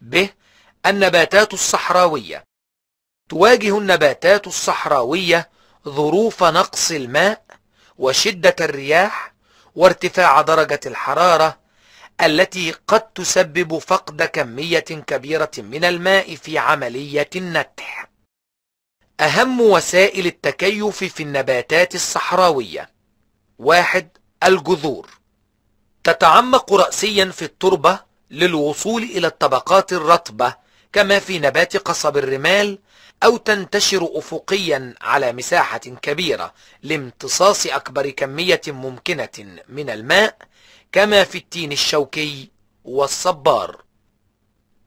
ب النباتات الصحراوية تواجه النباتات الصحراوية ظروف نقص الماء وشدة الرياح وارتفاع درجة الحرارة التي قد تسبب فقد كمية كبيرة من الماء في عملية النتح أهم وسائل التكيف في النباتات الصحراوية واحد الجذور تتعمق رأسيا في التربة للوصول إلى الطبقات الرطبة كما في نبات قصب الرمال أو تنتشر أفقيا على مساحة كبيرة لامتصاص أكبر كمية ممكنة من الماء كما في التين الشوكي والصبار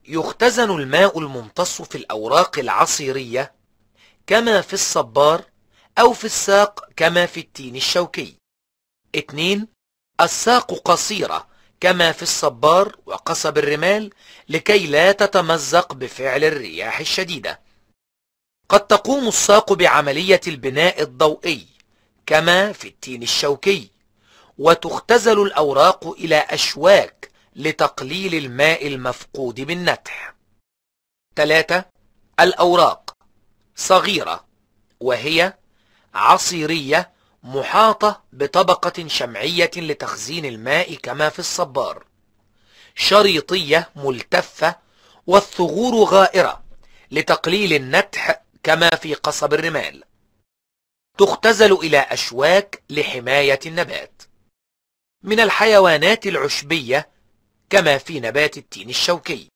يختزن الماء الممتص في الأوراق العصيرية كما في الصبار أو في الساق كما في التين الشوكي 2. الساق قصيرة كما في الصبار وقصب الرمال لكي لا تتمزق بفعل الرياح الشديدة قد تقوم الساق بعملية البناء الضوئي كما في التين الشوكي وتختزل الأوراق إلى أشواك لتقليل الماء المفقود بالنتح 3. الأوراق صغيرة وهي عصيرية محاطة بطبقة شمعية لتخزين الماء كما في الصبار شريطية ملتفة والثغور غائرة لتقليل النتح كما في قصب الرمال تختزل إلى أشواك لحماية النبات من الحيوانات العشبية كما في نبات التين الشوكي